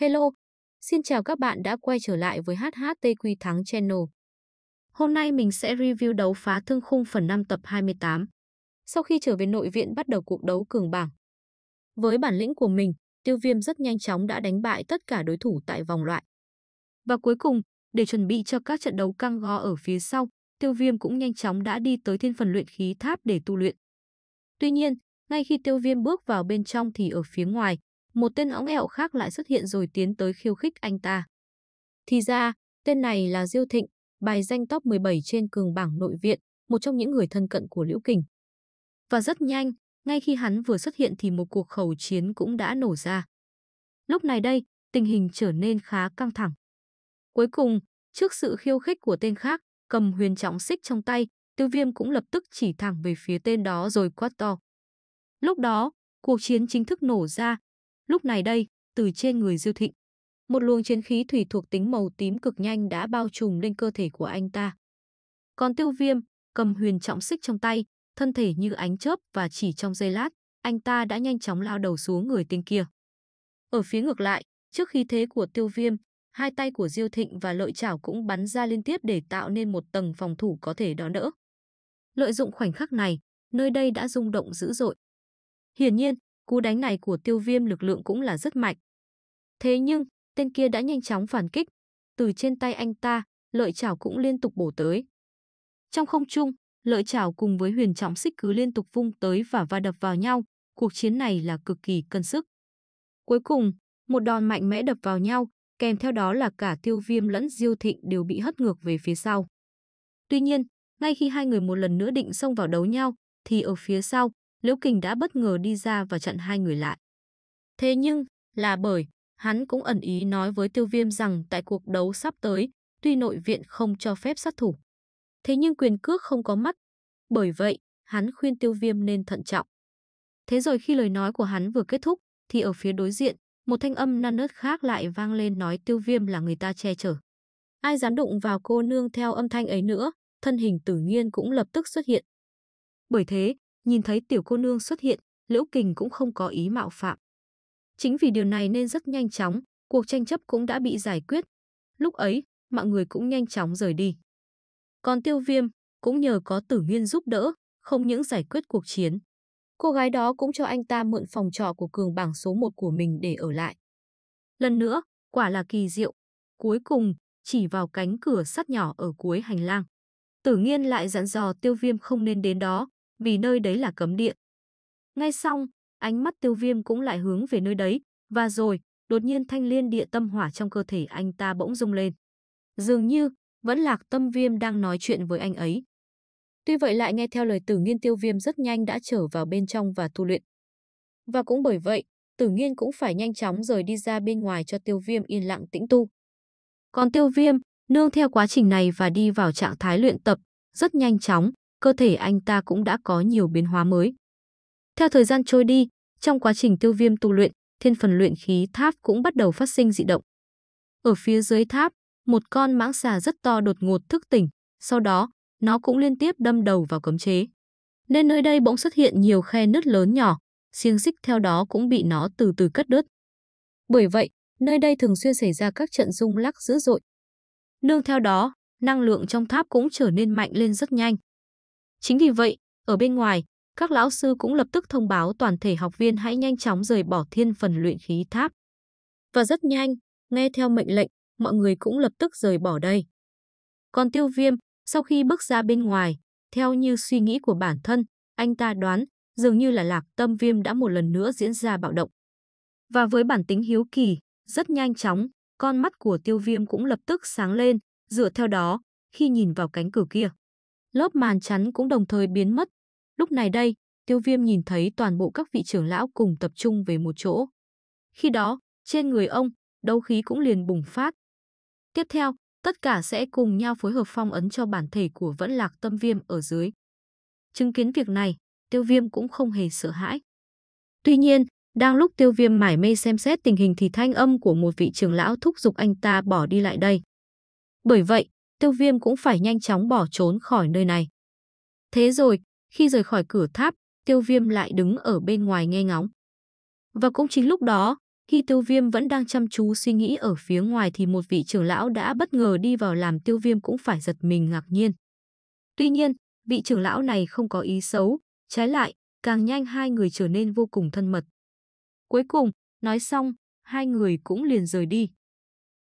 Hello, xin chào các bạn đã quay trở lại với HHTQ Thắng Channel. Hôm nay mình sẽ review đấu phá thương khung phần 5 tập 28. Sau khi trở về nội viện bắt đầu cuộc đấu cường bảng. Với bản lĩnh của mình, tiêu viêm rất nhanh chóng đã đánh bại tất cả đối thủ tại vòng loại. Và cuối cùng, để chuẩn bị cho các trận đấu căng go ở phía sau, tiêu viêm cũng nhanh chóng đã đi tới thiên phần luyện khí tháp để tu luyện. Tuy nhiên, ngay khi tiêu viêm bước vào bên trong thì ở phía ngoài, một tên ống ẹo khác lại xuất hiện rồi tiến tới khiêu khích anh ta. Thì ra, tên này là Diêu Thịnh, bài danh top 17 trên cường bảng nội viện, một trong những người thân cận của Liễu Kình. Và rất nhanh, ngay khi hắn vừa xuất hiện thì một cuộc khẩu chiến cũng đã nổ ra. Lúc này đây, tình hình trở nên khá căng thẳng. Cuối cùng, trước sự khiêu khích của tên khác, cầm huyền trọng xích trong tay, tiêu viêm cũng lập tức chỉ thẳng về phía tên đó rồi quát to. Lúc đó, cuộc chiến chính thức nổ ra, Lúc này đây, từ trên người Diêu Thịnh, một luồng chiến khí thủy thuộc tính màu tím cực nhanh đã bao trùm lên cơ thể của anh ta. Còn Tiêu Viêm, cầm huyền trọng xích trong tay, thân thể như ánh chớp và chỉ trong giây lát, anh ta đã nhanh chóng lao đầu xuống người tên kia. Ở phía ngược lại, trước khi thế của Tiêu Viêm, hai tay của Diêu Thịnh và lợi chảo cũng bắn ra liên tiếp để tạo nên một tầng phòng thủ có thể đón đỡ. Lợi dụng khoảnh khắc này, nơi đây đã rung động dữ dội. Hiển nhiên, Cú đánh này của tiêu viêm lực lượng cũng là rất mạnh. Thế nhưng, tên kia đã nhanh chóng phản kích. Từ trên tay anh ta, lợi chảo cũng liên tục bổ tới. Trong không trung, lợi chảo cùng với huyền trọng xích cứ liên tục vung tới và va đập vào nhau. Cuộc chiến này là cực kỳ cân sức. Cuối cùng, một đòn mạnh mẽ đập vào nhau, kèm theo đó là cả tiêu viêm lẫn diêu thịnh đều bị hất ngược về phía sau. Tuy nhiên, ngay khi hai người một lần nữa định xông vào đấu nhau, thì ở phía sau, Liễu Kình đã bất ngờ đi ra và chặn hai người lại. Thế nhưng, là bởi, hắn cũng ẩn ý nói với tiêu viêm rằng tại cuộc đấu sắp tới, tuy nội viện không cho phép sát thủ. Thế nhưng quyền cước không có mắt. Bởi vậy, hắn khuyên tiêu viêm nên thận trọng. Thế rồi khi lời nói của hắn vừa kết thúc, thì ở phía đối diện, một thanh âm năn nớt khác lại vang lên nói tiêu viêm là người ta che chở. Ai dám đụng vào cô nương theo âm thanh ấy nữa, thân hình tử nghiên cũng lập tức xuất hiện. Bởi thế, Nhìn thấy tiểu cô nương xuất hiện, Liễu Kình cũng không có ý mạo phạm. Chính vì điều này nên rất nhanh chóng, cuộc tranh chấp cũng đã bị giải quyết. Lúc ấy, mọi người cũng nhanh chóng rời đi. Còn Tiêu Viêm, cũng nhờ có Tử Nghiên giúp đỡ, không những giải quyết cuộc chiến. Cô gái đó cũng cho anh ta mượn phòng trọ của cường bảng số 1 của mình để ở lại. Lần nữa, quả là kỳ diệu. Cuối cùng, chỉ vào cánh cửa sắt nhỏ ở cuối hành lang. Tử Nghiên lại dặn dò Tiêu Viêm không nên đến đó, vì nơi đấy là cấm địa. Ngay xong, ánh mắt tiêu viêm cũng lại hướng về nơi đấy, và rồi, đột nhiên thanh liên địa tâm hỏa trong cơ thể anh ta bỗng rung lên. Dường như, vẫn lạc tâm viêm đang nói chuyện với anh ấy. Tuy vậy lại nghe theo lời tử nghiên tiêu viêm rất nhanh đã trở vào bên trong và tu luyện. Và cũng bởi vậy, tử nghiên cũng phải nhanh chóng rời đi ra bên ngoài cho tiêu viêm yên lặng tĩnh tu. Còn tiêu viêm, nương theo quá trình này và đi vào trạng thái luyện tập, rất nhanh chóng, cơ thể anh ta cũng đã có nhiều biến hóa mới. Theo thời gian trôi đi, trong quá trình tiêu viêm tu luyện, thiên phần luyện khí tháp cũng bắt đầu phát sinh dị động. Ở phía dưới tháp, một con mãng xà rất to đột ngột thức tỉnh, sau đó, nó cũng liên tiếp đâm đầu vào cấm chế. Nên nơi đây bỗng xuất hiện nhiều khe nứt lớn nhỏ, xiềng xích theo đó cũng bị nó từ từ cắt đứt. Bởi vậy, nơi đây thường xuyên xảy ra các trận rung lắc dữ dội. Nương theo đó, năng lượng trong tháp cũng trở nên mạnh lên rất nhanh. Chính vì vậy, ở bên ngoài, các lão sư cũng lập tức thông báo toàn thể học viên hãy nhanh chóng rời bỏ thiên phần luyện khí tháp. Và rất nhanh, nghe theo mệnh lệnh, mọi người cũng lập tức rời bỏ đây. Còn tiêu viêm, sau khi bước ra bên ngoài, theo như suy nghĩ của bản thân, anh ta đoán dường như là lạc tâm viêm đã một lần nữa diễn ra bạo động. Và với bản tính hiếu kỳ, rất nhanh chóng, con mắt của tiêu viêm cũng lập tức sáng lên, dựa theo đó, khi nhìn vào cánh cửa kia. Lớp màn chắn cũng đồng thời biến mất. Lúc này đây, tiêu viêm nhìn thấy toàn bộ các vị trưởng lão cùng tập trung về một chỗ. Khi đó, trên người ông, đấu khí cũng liền bùng phát. Tiếp theo, tất cả sẽ cùng nhau phối hợp phong ấn cho bản thể của vẫn lạc tâm viêm ở dưới. Chứng kiến việc này, tiêu viêm cũng không hề sợ hãi. Tuy nhiên, đang lúc tiêu viêm mải mê xem xét tình hình thì thanh âm của một vị trưởng lão thúc giục anh ta bỏ đi lại đây. Bởi vậy, tiêu viêm cũng phải nhanh chóng bỏ trốn khỏi nơi này. Thế rồi, khi rời khỏi cửa tháp, tiêu viêm lại đứng ở bên ngoài nghe ngóng. Và cũng chính lúc đó, khi tiêu viêm vẫn đang chăm chú suy nghĩ ở phía ngoài thì một vị trưởng lão đã bất ngờ đi vào làm tiêu viêm cũng phải giật mình ngạc nhiên. Tuy nhiên, vị trưởng lão này không có ý xấu, trái lại, càng nhanh hai người trở nên vô cùng thân mật. Cuối cùng, nói xong, hai người cũng liền rời đi.